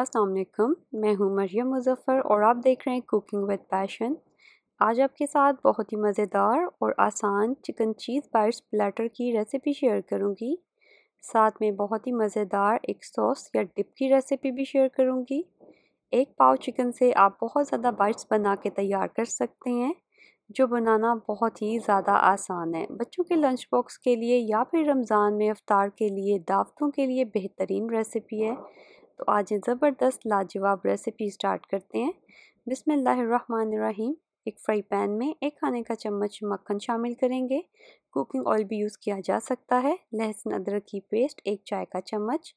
अस्सलाम मैं हूँ मरियम मुजफ़र और आप देख रहे हैं कुकिंग विद पैशन आज आपके साथ बहुत ही मज़ेदार और आसान चिकन चीज़ बाइट्स प्लेटर की रेसिपी शेयर करूँगी साथ में बहुत ही मज़ेदार एक सॉस या डिप की रेसिपी भी शेयर करूँगी एक पाव चिकन से आप बहुत ज़्यादा बाइट्स बना के तैयार कर सकते हैं जो बनाना बहुत ही ज़्यादा आसान है बच्चों के लंच बॉक्स के लिए या फिर रमज़ान में अवतार के लिए दावतों के लिए बेहतरीन रेसिपी है तो आज ये ज़बरदस्त लाजवाब रेसिपी स्टार्ट करते हैं बिसमीम एक फ्राई पैन में एक खाने का चम्मच मक्खन शामिल करेंगे कुकिंग ऑयल भी यूज़ किया जा सकता है लहसुन अदरक की पेस्ट एक चाय का चम्मच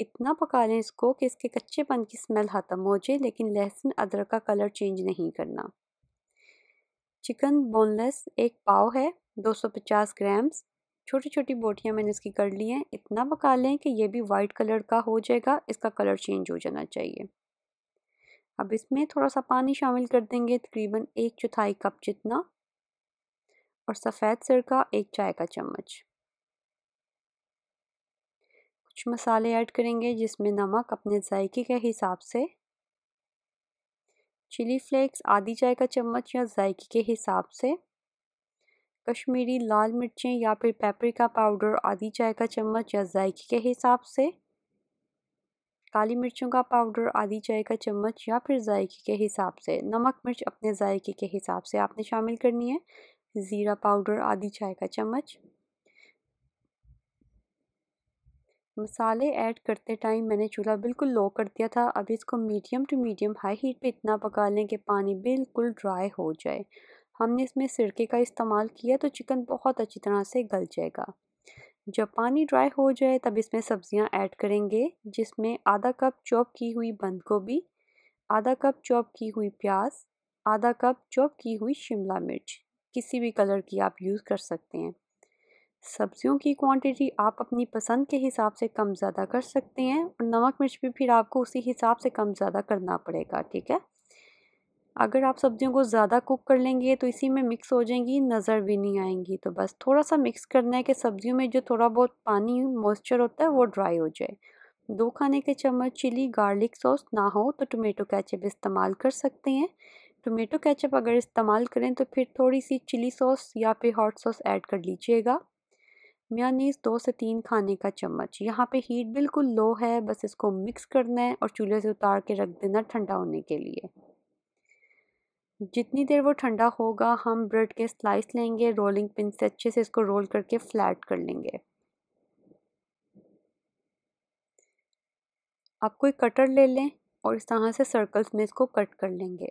इतना पका लें इसको कि इसके कच्चेपन की स्मेल ख़त्म हो जाए लेकिन लहसुन अदरक का कलर चेंज नहीं करना चिकन बोनलेस एक पाव है 250 ग्राम्स छोटी छोटी बोटियाँ मैंने इसकी कर ली हैं इतना पका लें कि ये भी वाइट कलर का हो जाएगा इसका कलर चेंज हो जाना चाहिए अब इसमें थोड़ा सा पानी शामिल कर देंगे तकरीबन एक चौथाई कप जितना और सफ़ेद सिरका एक चाय का चम्मच कुछ मसाले ऐड करेंगे जिसमें नमक अपने जायके के हिसाब से चिली फ्लेक्स आधी चाय का चम्मच या जायके के हिसाब से कश्मीरी लाल मिर्चें या फिर पेपरिका पाउडर आधी चाय का चम्मच या जायके के हिसाब से काली मिर्चों का पाउडर आधी चाय का चम्मच या फिर जायके के हिसाब से नमक मिर्च अपने जायके के हिसाब से आपने शामिल करनी है ज़ीरा पाउडर आधी चाय का चम्मच मसाले ऐड करते टाइम मैंने चूल्हा बिल्कुल लो कर दिया था अब इसको medium to medium high heat पे इतना पका लें कि पानी बिल्कुल ड्राई हो जाए हमने इसमें सिरके का इस्तेमाल किया तो चिकन बहुत अच्छी तरह से गल जाएगा जब पानी ड्राई हो जाए तब इसमें सब्ज़ियाँ ऐड करेंगे जिसमें आधा कप चॉप की हुई बंद गोभी आधा कप चॉप की हुई प्याज आधा कप चॉप की हुई शिमला मिर्च किसी भी कलर की आप यूज़ कर सकते हैं सब्जियों की क्वांटिटी आप अपनी पसंद के हिसाब से कम ज़्यादा कर सकते हैं और नमक मिर्च भी फिर आपको उसी हिसाब से कम ज़्यादा करना पड़ेगा ठीक है अगर आप सब्जियों को ज़्यादा कुक कर लेंगे तो इसी में मिक्स हो जाएंगी नज़र भी नहीं आएंगी तो बस थोड़ा सा मिक्स करना है कि सब्जियों में जो थोड़ा बहुत पानी मॉइस्चर होता है वो ड्राई हो जाए दो खाने के चम्मच चिली गार्लिक सॉस ना हो तो टोमेटो कैचअप इस्तेमाल कर सकते हैं टोमेटो कैचअप अगर इस्तेमाल करें तो फिर थोड़ी सी चिली सॉस या फिर हॉट सॉस ऐड कर लीजिएगा म्यानीस दो से तीन खाने का चम्मच यहाँ पे हीट बिल्कुल लो है बस इसको मिक्स करना है और चूल्हे से उतार के रख देना ठंडा होने के लिए जितनी देर वो ठंडा होगा हम ब्रेड के स्लाइस लेंगे रोलिंग पिन से अच्छे से इसको रोल करके फ्लैट कर लेंगे आप कोई कटर ले लें और इस तरह से सर्कल्स में इसको कट कर लेंगे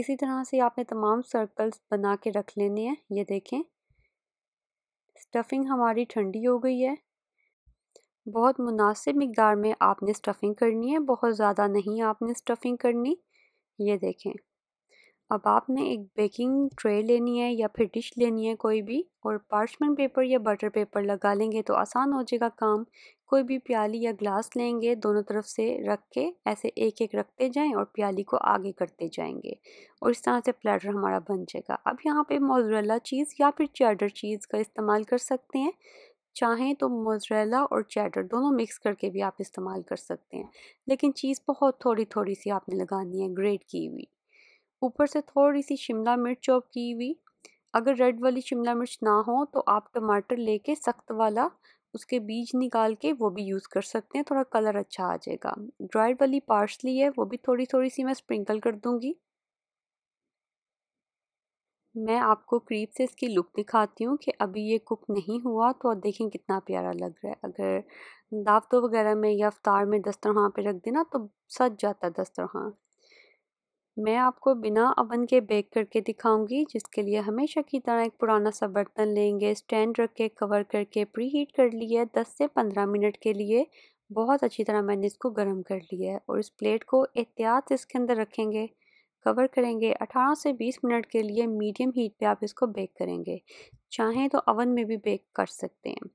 इसी तरह से आपने तमाम सर्कल्स बना के रख लेने हैं ये देखें स्टफिंग हमारी ठंडी हो गई है बहुत मुनासिब मकदार में आपने स्टफ़िंग करनी है बहुत ज़्यादा नहीं आपने स्टफ़िंग करनी ये देखें अब आपने एक बेकिंग ट्रे लेनी है या फिर डिश लेनी है कोई भी और पार्चमेंट पेपर या बटर पेपर लगा लेंगे तो आसान हो जाएगा काम कोई भी प्याली या ग्लास लेंगे दोनों तरफ से रख के ऐसे एक एक रखते जाएं और प्याली को आगे करते जाएंगे और इस तरह से प्लेटर हमारा बन जाएगा अब यहाँ पे मोजरेला चीज़ या फिर चार्डर चीज़ का इस्तेमाल कर सकते हैं चाहें तो मोजरेला और चैटर दोनों मिक्स करके भी आप इस्तेमाल कर सकते हैं लेकिन चीज़ बहुत थोड़ी थोड़ी सी आपने लगानी है ग्रेट की हुई ऊपर से थोड़ी सी शिमला मिर्च चॉप की हुई अगर रेड वाली शिमला मिर्च ना हो तो आप टमाटर लेके सख्त वाला उसके बीज निकाल के वो भी यूज़ कर सकते हैं थोड़ा कलर अच्छा आ जाएगा ड्राइड वाली पार्सली है वो भी थोड़ी थोड़ी सी मैं स्प्रिंकल कर दूँगी मैं आपको करीब से इसकी लुक दिखाती हूँ कि अभी ये कुक नहीं हुआ तो देखें कितना प्यारा लग रहा है अगर दावतों वगैरह में या अवतार में दस्तरखान पे रख देना तो सज जाता है दस्तरखान मैं आपको बिना अवन के बेक करके दिखाऊंगी जिसके लिए हमेशा की तरह एक पुराना सा बर्तन लेंगे स्टैंड रख के कवर करके प्री हीट कर लिया दस से पंद्रह मिनट के लिए बहुत अच्छी तरह मैंने इसको गर्म कर लिया है और इस प्लेट को एहतियात से इसके अंदर रखेंगे कवर करेंगे 18 से 20 मिनट के लिए मीडियम हीट पे आप इसको बेक करेंगे चाहें तो अवन में भी बेक कर सकते हैं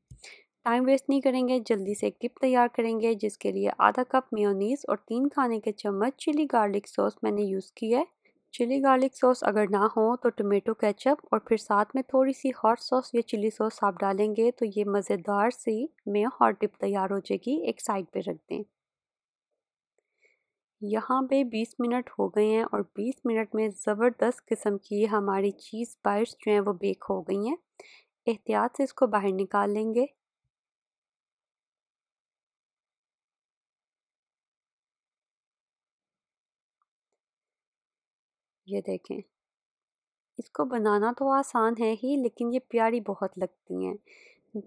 टाइम वेस्ट नहीं करेंगे जल्दी से एक टिप तैयार करेंगे जिसके लिए आधा कप मेयोनीज़ और तीन खाने के चम्मच चिली गार्लिक सॉस मैंने यूज़ की है चिली गार्लिक सॉस अगर ना हो तो टोमेटो केचप और फिर साथ में थोड़ी सी हॉट सॉस या चिली सॉस आप डालेंगे तो ये मज़ेदार सी मेयो हॉट डिप तैयार हो जाएगी एक साइड पे रख दें यहाँ पे 20 मिनट हो गए हैं और 20 मिनट में ज़बरदस्त किस्म की हमारी चीज़ बाइट्स जो हैं वो बेक हो गई हैं एहतियात से इसको बाहर निकाल लेंगे ये देखें इसको बनाना तो आसान है ही लेकिन ये प्यारी बहुत लगती हैं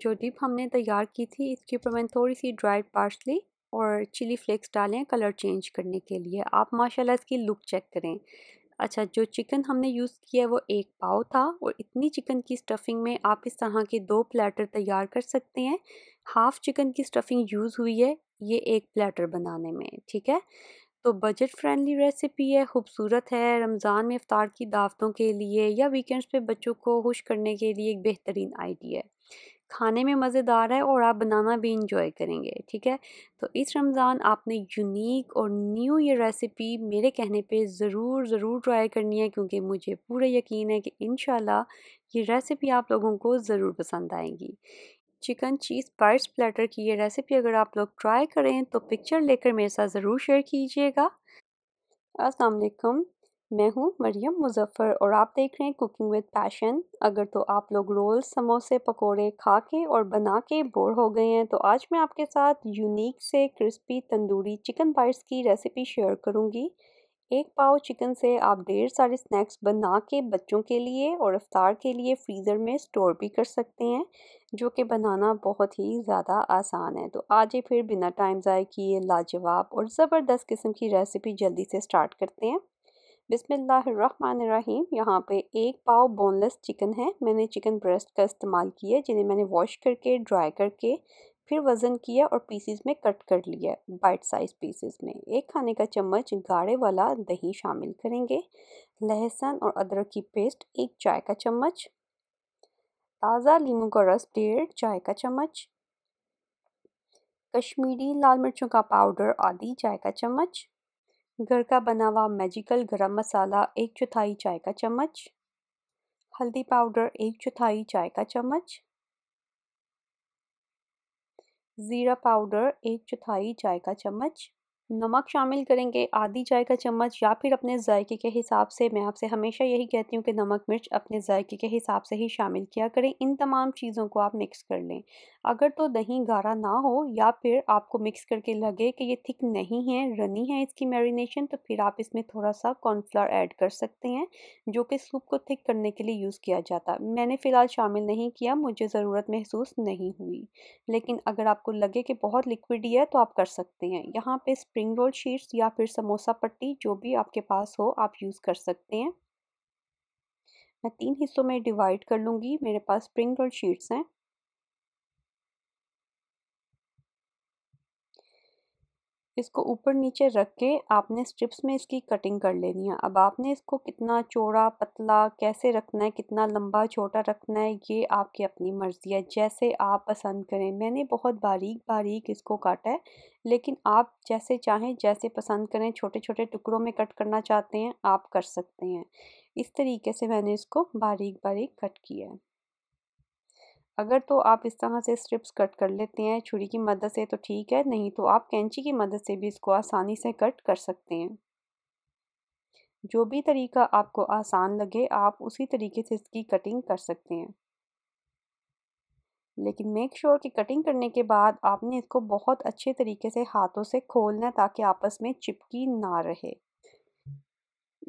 जो डिप हमने तैयार की थी इसके ऊपर मैंने थोड़ी सी ड्राइड पार्सली और चिली फ्लेक्स डालें कलर चेंज करने के लिए आप माशाल्लाह इसकी लुक चेक करें अच्छा जो चिकन हमने यूज़ किया है वो एक पाव था और इतनी चिकन की स्टफ़िंग में आप इस तरह के दो प्लेटर तैयार कर सकते हैं हाफ़ चिकन की स्टफ़िंग यूज़ हुई है ये एक प्लेटर बनाने में ठीक है तो बजट फ्रेंडली रेसिपी है खूबसूरत है रमज़ान में अफ्तार की दावतों के लिए या वीकेंड्स पे बच्चों को खुश करने के लिए एक बेहतरीन आइडिया है खाने में मज़ेदार है और आप बनाना भी इंजॉय करेंगे ठीक है तो इस रमज़ान आपने यूनिक और न्यू ये रेसिपी मेरे कहने पे ज़रूर ज़रूर ट्राई करनी है क्योंकि मुझे पूरा यकीन है कि इन ये रेसिपी आप लोगों को ज़रूर पसंद आएगी चिकन चीज़ पाइट्स प्लेटर की ये रेसिपी अगर आप लोग ट्राई करें तो पिक्चर लेकर मेरे साथ ज़रूर शेयर कीजिएगा असलकम मैं हूँ मरियम मुजफ़र और आप देख रहे हैं कुकिंग विद पैशन अगर तो आप लोग रोल समोसे पकोड़े खा के और बना के बोर हो गए हैं तो आज मैं आपके साथ यूनिक से क्रिस्पी तंदूरी चिकन बाइट्स की रेसिपी शेयर करूँगी एक पाव चिकन से आप ढेर सारे स्नैक्स बना के बच्चों के लिए और अफ्तार के लिए फ्रीज़र में स्टोर भी कर सकते हैं जो कि बनाना बहुत ही ज़्यादा आसान है तो आज ही फिर बिना टाइम ज़ाय किए लाजवाब और ज़बरदस्त किस्म की रेसिपी जल्दी से स्टार्ट करते हैं बिसमीम यहाँ पे एक पाव बोनलेस चिकन है मैंने चिकन ब्रेस्ट का इस्तेमाल किया जिन्हें मैंने वॉश करके ड्राई करके फिर वज़न किया और पीसीस में कट कर लिया बाइट साइज़ पीसीस में एक खाने का चम्मच गाढ़े वाला दही शामिल करेंगे लहसुन और अदरक की पेस्ट एक चाय का चम्मच ताज़ा लीमू का रस डेढ़ चाय का चम्मच कश्मीरी लाल मिर्चों का पाउडर आधी चाय का चम्मच घर का बना हुआ मैजिकल गरम मसाला एक चौथाई चाय का चम्मच हल्दी पाउडर एक चौथाई चाय का चम्मच ज़ीरा पाउडर एक चौथाई चाय का चम्मच नमक शामिल करेंगे आधी चाय का चम्मच या फिर अपने जायके के हिसाब से मैं आपसे हमेशा यही कहती हूँ कि नमक मिर्च अपने जायके के हिसाब से ही शामिल किया करें इन तमाम चीज़ों को आप मिक्स कर लें अगर तो दही गाढ़ा ना हो या फिर आपको मिक्स करके लगे कि ये थिक नहीं है रनी है इसकी मैरिनेशन तो फिर आप इसमें थोड़ा सा कॉर्नफ्लावर ऐड कर सकते हैं जो कि सूप को थिक करने के लिए यूज़ किया जाता मैंने फ़िलहाल शामिल नहीं किया मुझे ज़रूरत महसूस नहीं हुई लेकिन अगर आपको लगे कि बहुत लिक्विड ही है तो आप कर सकते हैं यहाँ पर स्प्रिंग रोल शीट्स या फिर समोसा पट्टी जो भी आपके पास हो आप यूज़ कर सकते हैं मैं तीन हिस्सों में डिवाइड कर लूँगी मेरे पास स्प्रिंग रोल शीट्स हैं इसको ऊपर नीचे रख के आपने स्ट्रिप्स में इसकी कटिंग कर लेनी है अब आपने इसको कितना चौड़ा पतला कैसे रखना है कितना लंबा छोटा रखना है ये आपकी अपनी मर्ज़ी है जैसे आप पसंद करें मैंने बहुत बारीक बारीक इसको काटा है लेकिन आप जैसे चाहें जैसे पसंद करें छोटे छोटे टुकड़ों में कट करना चाहते हैं आप कर सकते हैं इस तरीके से मैंने इसको बारीक बारीक कट किया है अगर तो आप इस तरह से स्ट्रिप्स कट कर लेते हैं छुरी की मदद से तो ठीक है नहीं तो आप कैंची की मदद से भी इसको आसानी से कट कर सकते हैं जो भी तरीका आपको आसान लगे आप उसी तरीके से इसकी कटिंग कर सकते हैं लेकिन मेक श्योर sure कि कटिंग करने के बाद आपने इसको बहुत अच्छे तरीके से हाथों से खोलना ताकि आपस में चिपकी ना रहे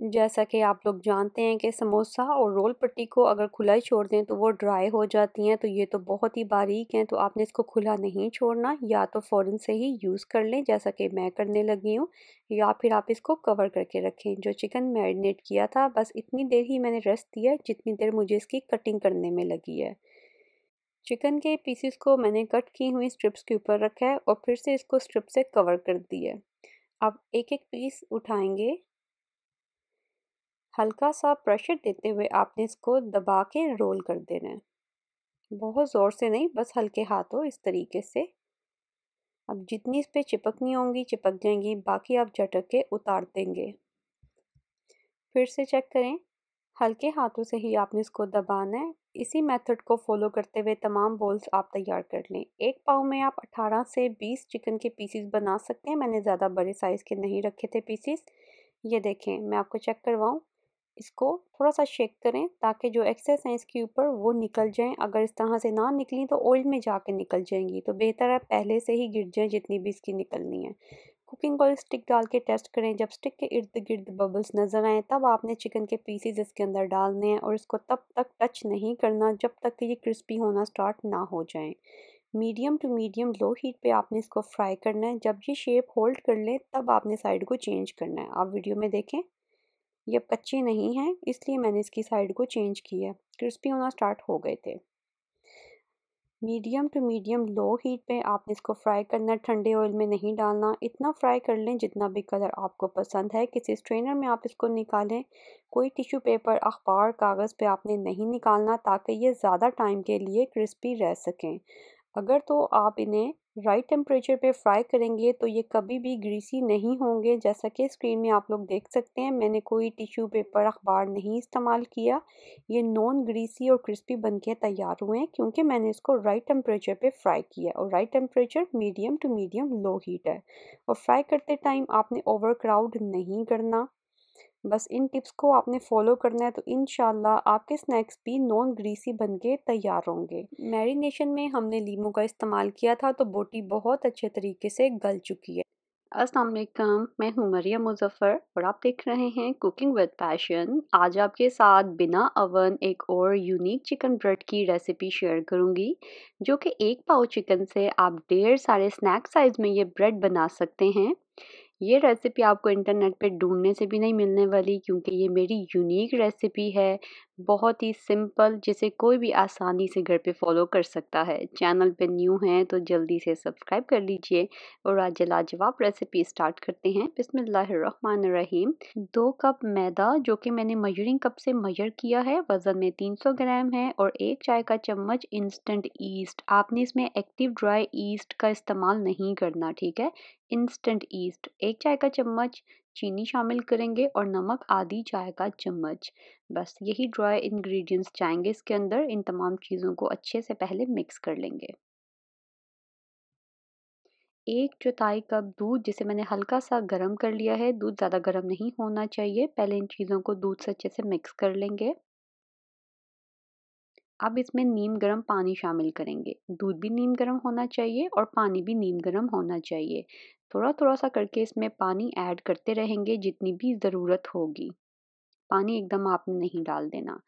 जैसा कि आप लोग जानते हैं कि समोसा और रोल पट्टी को अगर खुला ही छोड़ दें तो वो ड्राई हो जाती हैं तो ये तो बहुत ही बारीक हैं तो आपने इसको खुला नहीं छोड़ना या तो फ़ौर से ही यूज़ कर लें जैसा कि मैं करने लगी हूँ या फिर आप इसको कवर करके रखें जो चिकन मैरिनेट किया था बस इतनी देर ही मैंने रेस्ट दिया जितनी देर मुझे इसकी कटिंग करने में लगी है चिकन के पीसीस को मैंने कट की हुई स्ट्रिप्स के ऊपर रखा है और फिर से इसको स्ट्रिप से कवर कर दिया अब एक एक पीस उठाएंगे हल्का सा प्रेशर देते हुए आपने इसको दबा के रोल कर देना है बहुत ज़ोर से नहीं बस हल्के हाथों इस तरीके से अब जितनी इस पर चिपकनी होंगी चिपक जाएंगी बाकी आप झटक के उतार देंगे फिर से चेक करें हल्के हाथों से ही आपने इसको दबाना है इसी मेथड को फॉलो करते हुए तमाम बॉल्स आप तैयार कर लें एक पाव में आप 18 से 20 चिकन के पीसीस बना सकते हैं मैंने ज़्यादा बड़े साइज़ के नहीं रखे थे पीसीस ये देखें मैं आपको चेक करवाऊँ इसको थोड़ा सा शेक करें ताकि जो एक्सेस हैं इसके ऊपर वो निकल जाएं अगर इस तरह से ना निकली तो ऑयल में जाके निकल जाएंगी तो बेहतर है पहले से ही गिर जाएं जितनी भी इसकी निकलनी है कुकिंग ऑयल स्टिक डाल के टेस्ट करें जब स्टिक के इर्द गिर्द बबल्स नज़र आएँ तब आपने चिकन के पीसीज इसके अंदर डालने हैं और इसको तब तक टच नहीं करना जब तक कि ये क्रिस्पी होना स्टार्ट ना हो जाएँ medium to medium low heat पे आपने इसको फ्राई करना है जब ये शेप होल्ड कर लें तब आपने साइड को चेंज करना है आप वीडियो में देखें ये कच्ची नहीं है इसलिए मैंने इसकी साइड को चेंज किया क्रिस्पी होना स्टार्ट हो गए थे medium to medium low heat पे आपने इसको फ्राई करना ठंडे ऑयल में नहीं डालना इतना फ्राई कर लें जितना भी कलर आपको पसंद है किसी स्ट्रेनर में आप इसको निकालें कोई टिश्यू पेपर अखबार कागज़ पे आपने नहीं निकालना ताकि ये ज़्यादा टाइम के लिए क्रिस्पी रह सकें अगर तो आप इन्हें राइट टेम्परेचर पे फ्राई करेंगे तो ये कभी भी ग्रीसी नहीं होंगे जैसा कि स्क्रीन में आप लोग देख सकते हैं मैंने कोई टिश्यू पेपर अखबार नहीं इस्तेमाल किया ये नॉन ग्रीसी और क्रिस्पी बनके तैयार हुए हैं क्योंकि मैंने इसको राइट टेम्परेचर पे फ्राई किया और right temperature medium to medium low heat है और फ्राई करते टाइम आपने ओवर क्राउड नहीं करना बस इन टिप्स को आपने फॉलो करना है तो इन आपके स्नैक्स भी नॉन ग्रीसी बन के तैयार होंगे मैरिनेशन में हमने लीमू का इस्तेमाल किया था तो बोटी बहुत अच्छे तरीके से गल चुकी है असलम मैं हूँ मरिया मुजफ्फ़र और आप देख रहे हैं कुकिंग विद पैशन आज आपके साथ बिना अवन एक और यूनिक चिकन ब्रेड की रेसिपी शेयर करूँगी जो कि एक पाव चिकन से आप डेढ़ सारे स्नैक साइज़ में ये ब्रेड बना सकते हैं ये रेसिपी आपको इंटरनेट पे ढूंढने से भी नहीं मिलने वाली क्योंकि ये मेरी यूनिक रेसिपी है बहुत ही सिंपल जिसे कोई भी आसानी से घर पे फॉलो कर सकता है चैनल पे न्यू हैं तो जल्दी से सब्सक्राइब कर लीजिए और आज लाजवाब रेसिपी स्टार्ट करते हैं बिसमीम दो कप मैदा जो कि मैंने मयूरिंग कप से मयर किया है वज़न में 300 ग्राम है और एक चाय का चम्मच इंस्टेंट ईस्ट आपने इसमें एक्टिव ड्राई ईस्ट का इस्तेमाल नहीं करना ठीक है इंस्टेंट ईस्ट एक चाय का चम्मच चीनी शामिल करेंगे और नमक आधी चाय का चम्मच बस यही ड्राई इंग्रेडिएंट्स जाएंगे इसके अंदर इन तमाम चीज़ों को अच्छे से पहले मिक्स कर लेंगे एक चौथाई कप दूध जिसे मैंने हल्का सा गर्म कर लिया है दूध ज़्यादा गर्म नहीं होना चाहिए पहले इन चीज़ों को दूध से अच्छे से मिक्स कर लेंगे अब इसमें नीम गर्म पानी शामिल करेंगे दूध भी नीम गर्म होना चाहिए और पानी भी नीम गर्म होना चाहिए थोड़ा थोड़ा सा करके इसमें पानी ऐड करते रहेंगे जितनी भी ज़रूरत होगी पानी एकदम आपने नहीं डाल देना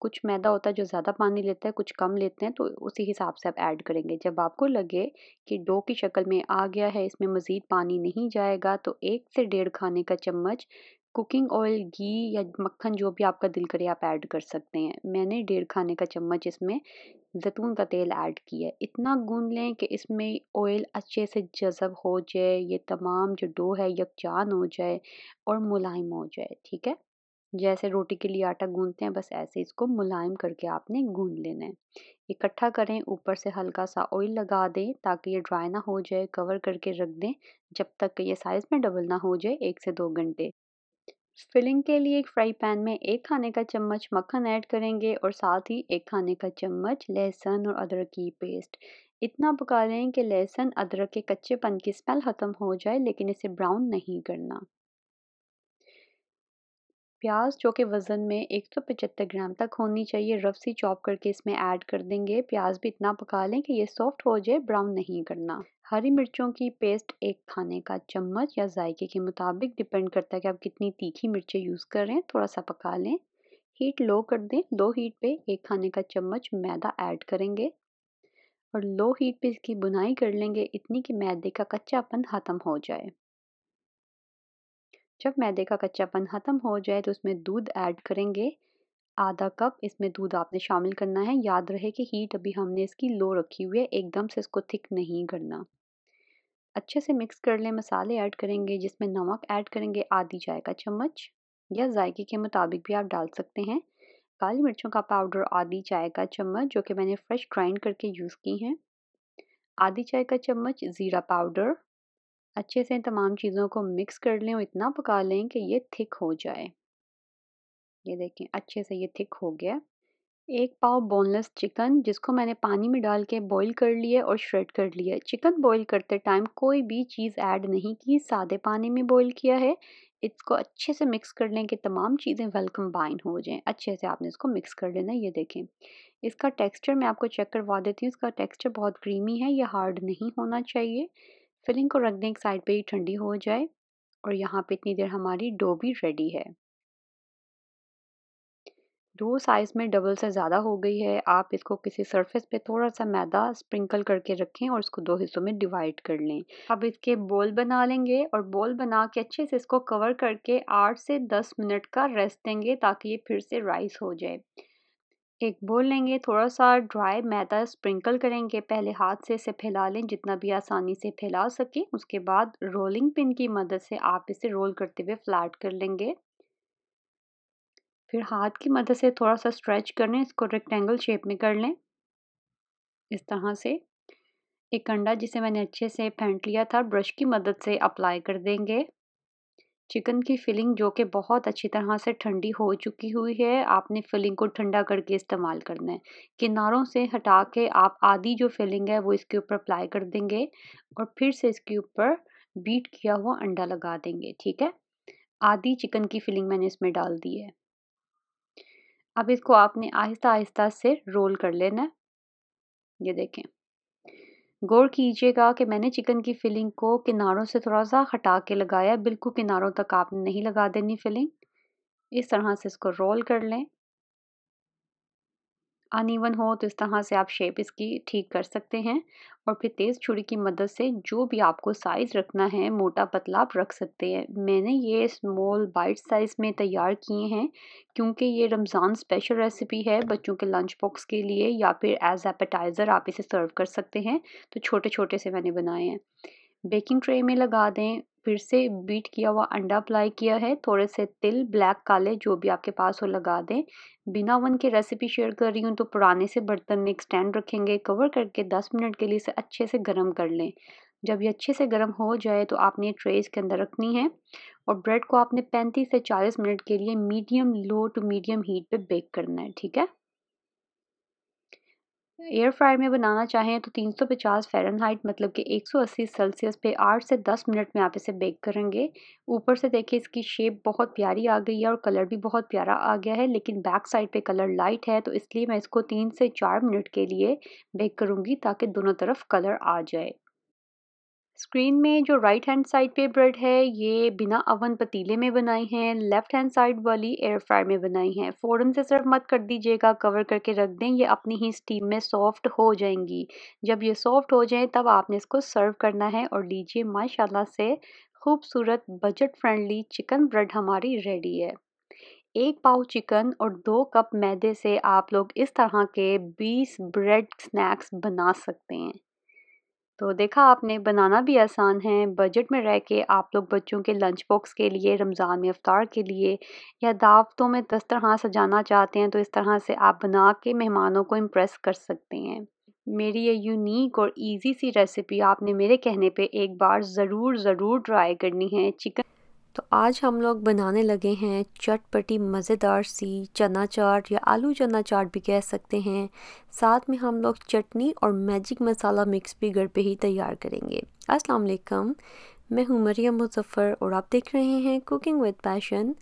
कुछ मैदा होता है जो ज़्यादा पानी लेता है कुछ कम लेते हैं तो उसी हिसाब से आप ऐड करेंगे जब आपको लगे कि डो की शक्ल में आ गया है इसमें मज़ीद पानी नहीं जाएगा तो एक से डेढ़ खाने का चम्मच कुकिंग ऑयल घी या मक्खन जो भी आपका दिल करे आप ऐड कर सकते हैं मैंने डेढ़ खाने का चम्मच इसमें जैतून का तेल ऐड किया है इतना गून लें कि इसमें ऑयल अच्छे से जज़ब हो जाए ये तमाम जो डो है यकजान हो जाए और मुलायम हो जाए ठीक है जैसे रोटी के लिए आटा गूंदते हैं बस ऐसे इसको मुलायम करके आपने गूंद लेना है इकट्ठा करें ऊपर से हल्का सा ऑयल लगा दें ताकि ये ड्राई ना हो जाए कवर करके रख दें जब तक ये साइज़ में डबल ना हो जाए एक से दो घंटे फिलिंग के लिए एक फ्राई पैन में एक खाने का चम्मच मक्खन ऐड करेंगे और साथ ही एक खाने का चम्मच लहसुन और अदरक की पेस्ट इतना पका लें कि लहसुन अदरक के कच्चेपन की स्मेल ख़त्म हो जाए लेकिन इसे ब्राउन नहीं करना प्याज जो कि वज़न में एक सौ पचहत्तर ग्राम तक होनी चाहिए रफ सी चॉप करके इसमें ऐड कर देंगे प्याज भी इतना पका लें कि ये सॉफ्ट हो जाए ब्राउन नहीं करना हरी मिर्चों की पेस्ट एक खाने का चम्मच या जायके के मुताबिक डिपेंड करता है कि आप कितनी तीखी मिर्चें यूज़ कर रहे हैं थोड़ा सा पका लें हीट लो कर दें लो हीट पे एक खाने का चम्मच मैदा ऐड करेंगे और लो हीट पे इसकी बुनाई कर लेंगे इतनी कि मैदे का कच्चापन ख़त्म हो जाए जब मैदे का कच्चापन ख़त्म हो जाए तो उसमें दूध ऐड करेंगे आधा कप इसमें दूध आपने शामिल करना है याद रहे कि हीट अभी हमने इसकी लो रखी हुई है एकदम से इसको थिक नहीं करना अच्छे से मिक्स कर लें मसाले ऐड करेंगे जिसमें नमक ऐड करेंगे आधी चाय का चम्मच या जायके के मुताबिक भी आप डाल सकते हैं काली मिर्चों का पाउडर आधी चाय का चम्मच जो कि मैंने फ्रेश ग्राइंड करके यूज़ की हैं आधी चाय का चम्मच ज़ीरा पाउडर अच्छे से तमाम चीज़ों को मिक्स कर लें और इतना पका लें कि ये थिक हो जाए ये देखें अच्छे से ये थिक हो गया एक पाव बोनलेस चिकन जिसको मैंने पानी में डाल के बॉईल कर लिया और श्रेड कर लिया चिकन बॉईल करते टाइम कोई भी चीज़ ऐड नहीं की सादे पानी में बॉईल किया है इसको अच्छे से मिक्स कर लें कि तमाम चीज़ें वेल कम्बाइन हो जाएं अच्छे से आपने इसको मिक्स कर लेना ये देखें इसका टेक्सचर मैं आपको चेक करवा देती हूँ इसका टेक्स्चर बहुत क्रीमी है ये हार्ड नहीं होना चाहिए फिलिंग को रख दें एक साइड पे ही ठंडी हो जाए और यहाँ पे इतनी देर हमारी डो भी रेडी है डो साइज़ में डबल से ज़्यादा हो गई है आप इसको किसी सरफेस पे थोड़ा सा मैदा स्प्रिंकल करके रखें और इसको दो हिस्सों में डिवाइड कर लें अब इसके बॉल बना लेंगे और बॉल बना के अच्छे से इसको कवर करके आठ से दस मिनट का रेस्ट देंगे ताकि ये फिर से राइस हो जाए एक बोल लेंगे थोड़ा सा ड्राई मैदा स्प्रिंकल करेंगे पहले हाथ से इसे फैला लें जितना भी आसानी से फैला सकें उसके बाद रोलिंग पिन की मदद से आप इसे रोल करते हुए फ्लैट कर लेंगे फिर हाथ की मदद से थोड़ा सा स्ट्रेच कर लें इसको रेक्टेंगल शेप में कर लें इस तरह से एक अंडा जिसे मैंने अच्छे से फेंट लिया था ब्रश की मदद से अप्लाई कर देंगे चिकन की फिलिंग जो कि बहुत अच्छी तरह से ठंडी हो चुकी हुई है आपने फिलिंग को ठंडा करके इस्तेमाल करना है किनारों से हटा के आप आधी जो फिलिंग है वो इसके ऊपर अप्लाई कर देंगे और फिर से इसके ऊपर बीट किया हुआ अंडा लगा देंगे ठीक है आधी चिकन की फिलिंग मैंने इसमें डाल दी है अब इसको आपने आहिस्ता आहिस्ता से रोल कर लेना है ये देखें गौर कीजिएगा कि मैंने चिकन की फिलिंग को किनारों से थोड़ा सा हटा के लगाया बिल्कुल किनारों तक आपने नहीं लगा देनी फिलिंग इस तरह से इसको रोल कर लें अनइवन हो तो इस तरह से आप शेप इसकी ठीक कर सकते हैं और फिर तेज़ छुरी की मदद से जो भी आपको साइज़ रखना है मोटा पतला आप रख सकते हैं मैंने ये स्मॉल बाइट साइज़ में तैयार किए हैं क्योंकि ये रमज़ान स्पेशल रेसिपी है बच्चों के लंच बॉक्स के लिए या फिर एज़ एपेटाइज़र आप इसे सर्व कर सकते हैं तो छोटे छोटे से मैंने बनाए हैं बेकिंग ट्रे में लगा दें फिर से बीट किया हुआ अंडा अप्लाई किया है थोड़े से तिल ब्लैक काले जो भी आपके पास हो लगा दें बिना वन के रेसिपी शेयर कर रही हूँ तो पुराने से बर्तन में एक स्टैंड रखेंगे कवर करके 10 मिनट के लिए इसे अच्छे से गर्म कर लें जब ये अच्छे से गर्म हो जाए तो आपने ये ट्रेस के अंदर रखनी है और ब्रेड को आपने पैंतीस से चालीस मिनट के लिए medium low to medium heat पर बेक करना है ठीक है एयर फ्रायर में बनाना चाहें तो 350 फ़ारेनहाइट मतलब कि 180 सेल्सियस पे 8 से 10 मिनट में आप इसे बेक करेंगे ऊपर से देखिए इसकी शेप बहुत प्यारी आ गई है और कलर भी बहुत प्यारा आ गया है लेकिन बैक साइड पे कलर लाइट है तो इसलिए मैं इसको तीन से चार मिनट के लिए बेक करूँगी ताकि दोनों तरफ कलर आ जाए स्क्रीन में जो राइट हैंड साइड पे ब्रेड है ये बिना अवन पतीले में बनाई हैं लेफ्ट हैंड साइड वाली एयर फ्रायर में बनाई हैं फ़ौरन से सर्व मत कर दीजिएगा कवर करके रख दें ये अपनी ही स्टीम में सॉफ्ट हो जाएंगी जब ये सॉफ्ट हो जाए तब आपने इसको सर्व करना है और लीजिए माशाल्लाह से खूबसूरत बजट फ्रेंडली चिकन ब्रेड हमारी रेडी है एक पाव चिकन और दो कप मैदे से आप लोग इस तरह के बीस ब्रेड स्नैक्स बना सकते हैं तो देखा आपने बनाना भी आसान है बजट में रह के आप लोग बच्चों के लंच बॉक्स के लिए रमज़ान में अफ्तार के लिए या दावतों में दस्तरखान सजाना चाहते हैं तो इस तरह से आप बना के मेहमानों को इम्प्रेस कर सकते हैं मेरी ये यूनिक और इजी सी रेसिपी आपने मेरे कहने पे एक बार ज़रूर ज़रूर ट्राई करनी है चिकन तो आज हम लोग बनाने लगे हैं चटपटी मज़ेदार सी चना चाट या आलू चना चाट भी कह सकते हैं साथ में हम लोग चटनी और मैजिक मसाला मिक्स भी घर पे ही तैयार करेंगे अस्सलाम वालेकुम मैं हूँ मरियम मुजफ़र और आप देख रहे हैं कुकिंग विद पैशन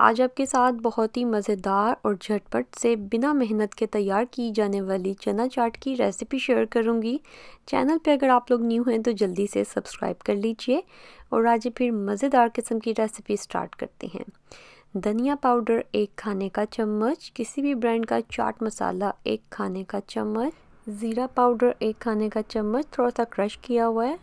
आज आपके साथ बहुत ही मज़ेदार और झटपट से बिना मेहनत के तैयार की जाने वाली चना चाट की रेसिपी शेयर करूंगी चैनल पे अगर आप लोग न्यू हैं तो जल्दी से सब्सक्राइब कर लीजिए और आज फिर मज़ेदार किस्म की रेसिपी स्टार्ट करते हैं धनिया पाउडर एक खाने का चम्मच किसी भी ब्रांड का चाट मसाला एक खाने का चम्मच ज़ीरा पाउडर एक खाने का चम्मच थोड़ा सा क्रश किया हुआ है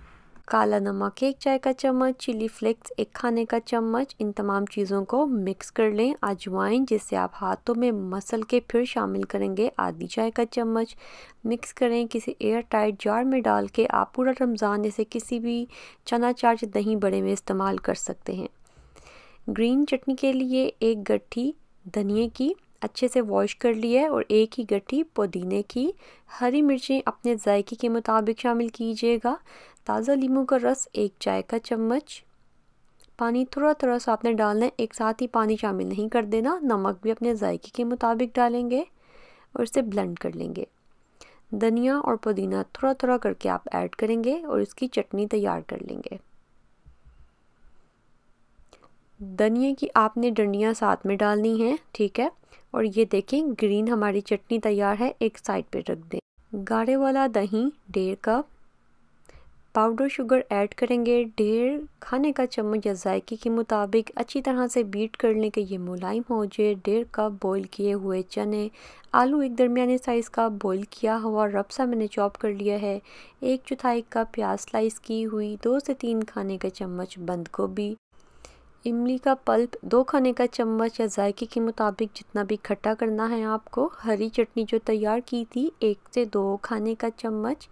काला नमक एक चाय का चम्मच चिली फ्लेक्स एक खाने का चम्मच इन तमाम चीज़ों को मिक्स कर लें अजवाइन जिसे आप हाथों में मसल के फिर शामिल करेंगे आधी चाय का चम्मच मिक्स करें किसी एयर टाइट जार में डाल के आप पूरा रमज़ान जैसे किसी भी चना चार्ज दही बड़े में इस्तेमाल कर सकते हैं ग्रीन चटनी के लिए एक गट्ठी धनिए की अच्छे से वॉश कर लिया है और एक ही गट्ठी पुदीने की हरी मिर्चें अपने जायके के मुताबिक शामिल कीजिएगा ताज़ा लीमू का रस एक चाय का चम्मच पानी थोड़ा थोड़ा सा आपने डालना है एक साथ ही पानी शामिल नहीं कर देना नमक भी अपने जायके के मुताबिक डालेंगे और इसे ब्लेंड कर लेंगे धनिया और पुदीना थोड़ा थोड़ा करके आप ऐड करेंगे और इसकी चटनी तैयार कर लेंगे धनिया की आपने डंडियाँ साथ में डालनी हैं ठीक है और ये देखें ग्रीन हमारी चटनी तैयार है एक साइड पर रख दें गाढ़े वाला दही डेढ़ कप पाउडर शुगर ऐड करेंगे डेढ़ खाने का चम्मच या जायके के मुताबिक अच्छी तरह से बीट कर लें कि ये मुलायम हो जाए डेढ़ कप बॉईल किए हुए चने आलू एक दरमियाने साइज़ का बॉईल किया हुआ रबसा मैंने चॉप कर लिया है एक चौथाई कप प्याज स्लाइस की हुई दो से तीन खाने का चम्मच बंद गोभी इमली का पल्प दो खाने का चम्मच या जायके के मुताबिक जितना भी खट्टा करना है आपको हरी चटनी जो तैयार की थी एक से दो खाने का चम्मच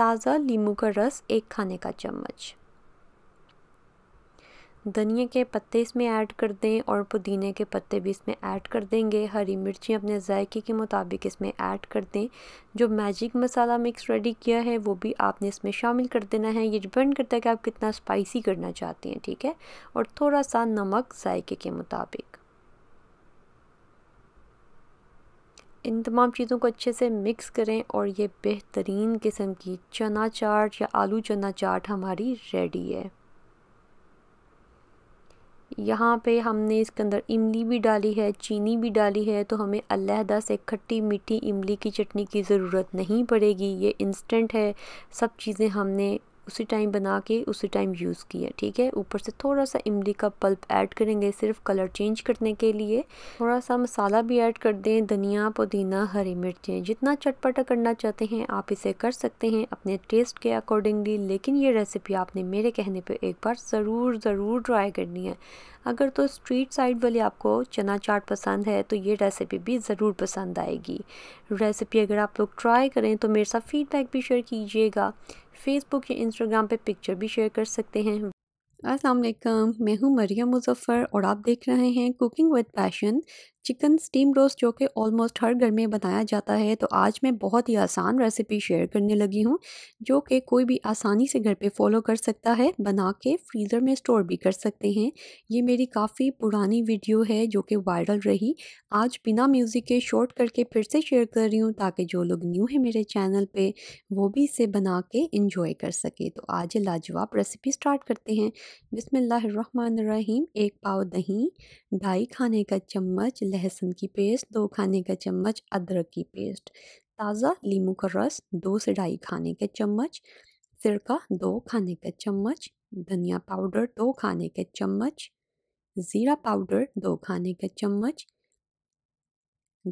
ताज़ा नींबू का रस एक खाने का चम्मच धनिया के पत्ते इसमें ऐड कर दें और पुदीने के पत्ते भी इसमें ऐड कर देंगे हरी मिर्ची अपने जायके के मुताबिक इसमें ऐड कर दें जो मैजिक मसाला मिक्स रेडी किया है वो भी आपने इसमें शामिल कर देना है ये डिपेंड करता है कि आप कितना स्पाइसी करना चाहते हैं ठीक है और थोड़ा सा नमक जायके के मुताबिक इन तमाम चीज़ों को अच्छे से मिक्स करें और ये बेहतरीन किस्म की चना चाट या आलू चना चाट हमारी रेडी है यहाँ पे हमने इसके अंदर इमली भी डाली है चीनी भी डाली है तो हमें अलहदा से खट्टी मीठी इमली की चटनी की ज़रूरत नहीं पड़ेगी ये इंस्टेंट है सब चीज़ें हमने उसी टाइम बना के उसी टाइम यूज़ किया ठीक है ऊपर से थोड़ा सा इमली का पल्प ऐड करेंगे सिर्फ कलर चेंज करने के लिए थोड़ा सा मसाला भी ऐड कर दें धनिया पुदीना हरी मिर्चें जितना चटपटा करना चाहते हैं आप इसे कर सकते हैं अपने टेस्ट के अकॉर्डिंगली लेकिन ये रेसिपी आपने मेरे कहने पर एक बार ज़रूर ज़रूर ट्राई करनी है अगर तो स्ट्रीट साइड वाली आपको चना चाट पसंद है तो ये रेसिपी भी ज़रूर पसंद आएगी रेसिपी अगर आप लोग ट्राई करें तो मेरे साथ फीडबैक भी शेयर कीजिएगा फेसबुक या इंस्टाग्राम पे पिक्चर भी शेयर कर सकते हैं असलम मैं हूँ मरिया मुजफ़र और आप देख रहे हैं cooking with passion chicken steam roast जो कि ऑलमोस्ट हर घर में बनाया जाता है तो आज मैं बहुत ही आसान रेसिपी शेयर करने लगी हूँ जो कि कोई भी आसानी से घर पे फॉलो कर सकता है बना के फ्रीज़र में स्टोर भी कर सकते हैं ये मेरी काफ़ी पुरानी वीडियो है जो कि वायरल रही आज बिना म्यूज़िक के शॉर्ट करके फिर से शेयर कर रही हूँ ताकि जो लोग न्यू हैं मेरे चैनल पर वो भी इसे बना के इंजॉय कर सके तो आज लाजवाब रेसिपी स्टार्ट करते हैं रहीम एक पाव दही ढाई खाने का चम्मच लहसुन की पेस्ट दो खाने का चम्मच अदरक की पेस्ट ताज़ा लीमू का रस दो से ढाई खाने के चम्मच सिरका दो खाने का चम्मच धनिया पाउडर दो खाने के चम्मच ज़ीरा पाउडर दो खाने का चम्मच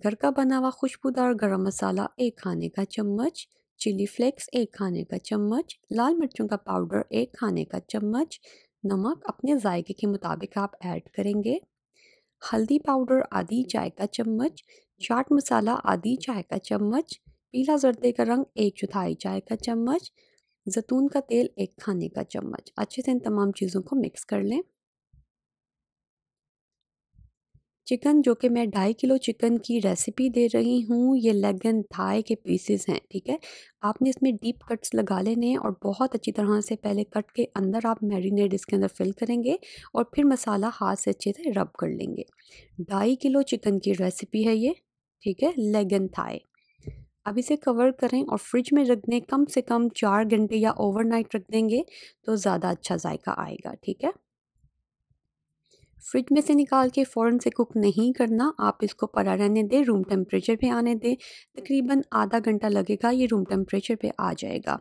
घर का बना हुआ खुशबूदार गरम मसाला एक खाने का चम्मच चिली फ्लेक्स एक खाने का चम्मच लाल मिर्चों का पाउडर एक खाने का चम्मच नमक अपने जायके के मुताबिक आप ऐड करेंगे हल्दी पाउडर आधी चाय का चम्मच चाट मसाला आधी चाय का चम्मच पीला जर्दे का रंग एक चौथाई चाय का चम्मच जैतून का तेल एक खाने का चम्मच अच्छे से इन तमाम चीज़ों को मिक्स कर लें चिकन जो कि मैं ढाई किलो चिकन की रेसिपी दे रही हूँ ये लेग एंड थाई के पीसेस हैं ठीक है आपने इसमें डीप कट्स लगा लेने हैं और बहुत अच्छी तरह से पहले कट के अंदर आप मैरिनेट इसके अंदर फिल करेंगे और फिर मसाला हाथ से अच्छे से रब कर लेंगे ढाई किलो चिकन की रेसिपी है ये ठीक है लेग एंड थाई अब इसे कवर करें और फ्रिज में रख दें कम से कम चार घंटे या ओवरनाइट रख देंगे तो ज़्यादा अच्छा जायका आएगा ठीक है फ्रिज में से निकाल के फ़ौरन से कुक नहीं करना आप इसको पड़ा रहने दें रूम टेम्परेचर पे आने दें तकरीबन आधा घंटा लगेगा ये रूम टेम्परेचर पे आ जाएगा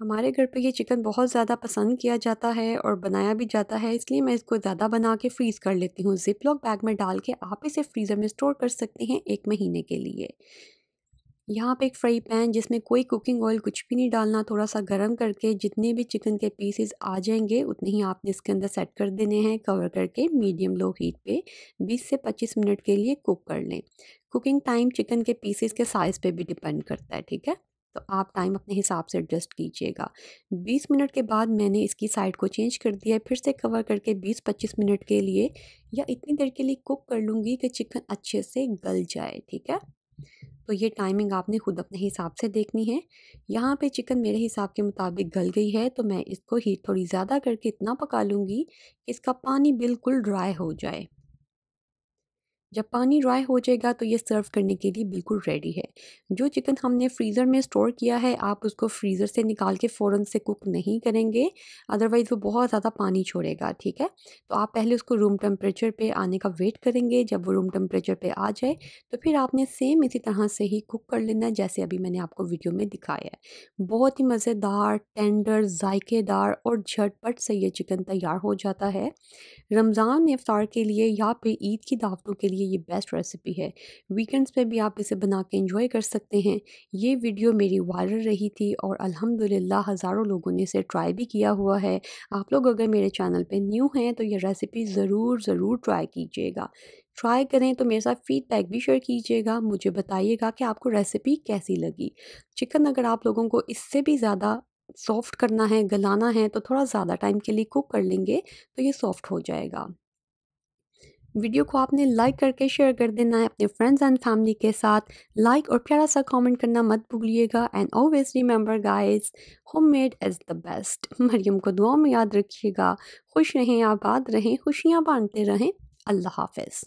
हमारे घर पे ये चिकन बहुत ज़्यादा पसंद किया जाता है और बनाया भी जाता है इसलिए मैं इसको ज़्यादा बना के फ्रीज़ कर लेती हूँ जिप लॉक बैग में डाल के आप इसे फ्रीज़र में स्टोर कर सकते हैं एक महीने के लिए यहाँ पे एक फ्राई पैन जिसमें कोई कुकिंग ऑयल कुछ भी नहीं डालना थोड़ा सा गर्म करके जितने भी चिकन के पीसेस आ जाएंगे उतने ही आपने इसके अंदर सेट कर देने हैं कवर करके मीडियम लो हीट पे 20 से 25 मिनट के लिए कुक कर लें कुकिंग टाइम चिकन के पीसेस के साइज़ पे भी डिपेंड करता है ठीक है तो आप टाइम अपने हिसाब से एडजस्ट कीजिएगा 20 मिनट के बाद मैंने इसकी साइड को चेंज कर दिया है फिर से कवर करके 20-25 मिनट के लिए या इतनी देर के लिए कुक कर लूँगी कि चिकन अच्छे से गल जाए ठीक है तो ये टाइमिंग आपने खुद अपने हिसाब से देखनी है यहाँ पे चिकन मेरे हिसाब के मुताबिक गल गई है तो मैं इसको हीट थोड़ी ज़्यादा करके इतना पका लूँगी कि इसका पानी बिल्कुल ड्राई हो जाए जब पानी ड्राई हो जाएगा तो ये सर्व करने के लिए बिल्कुल रेडी है जो चिकन हमने फ्रीज़र में स्टोर किया है आप उसको फ्रीज़र से निकाल के फ़ौरन से कुक नहीं करेंगे अदरवाइज़ वो बहुत ज़्यादा पानी छोड़ेगा ठीक है तो आप पहले उसको रूम टेम्परेचर पे आने का वेट करेंगे जब वो रूम टेम्परेचर पे आ जाए तो फिर आपने सेम इसी तरह से ही कुक कर लेना है जैसे अभी मैंने आपको वीडियो में दिखाया है बहुत ही मज़ेदार टेंडर जायकेदार और झटपट से ये चिकन तैयार हो जाता है रमज़ान इफ्तार के लिए या फिर ईद की दावतों के लिए लिए ये बेस्ट रेसिपी है वीकेंड्स पे भी आप इसे बना के इंजॉय कर सकते हैं ये वीडियो मेरी वायरल रही थी और अल्हम्दुलिल्लाह हज़ारों लोगों ने इसे ट्राई भी किया हुआ है आप लोग अगर मेरे चैनल पे न्यू हैं तो ये रेसिपी ज़रूर ज़रूर ट्राई कीजिएगा ट्राई करें तो मेरे साथ फीडबैक भी शेयर कीजिएगा मुझे बताइएगा कि आपको रेसिपी कैसी लगी चिकन अगर आप लोगों को इससे भी ज़्यादा सॉफ़्ट करना है गलाना है तो थोड़ा ज़्यादा टाइम के लिए कुक कर लेंगे तो ये सॉफ़्ट हो जाएगा वीडियो को आपने लाइक करके शेयर कर देना है अपने फ्रेंड्स एंड फैमिली के साथ लाइक और प्यारा सा कमेंट करना मत भूलिएगा and always remember guys homemade is the best Maryam को दुआ में याद रखिएगा खुश रहें आबाद रहें खुशियाँ बांटते रहें अल्लाह हाफिज़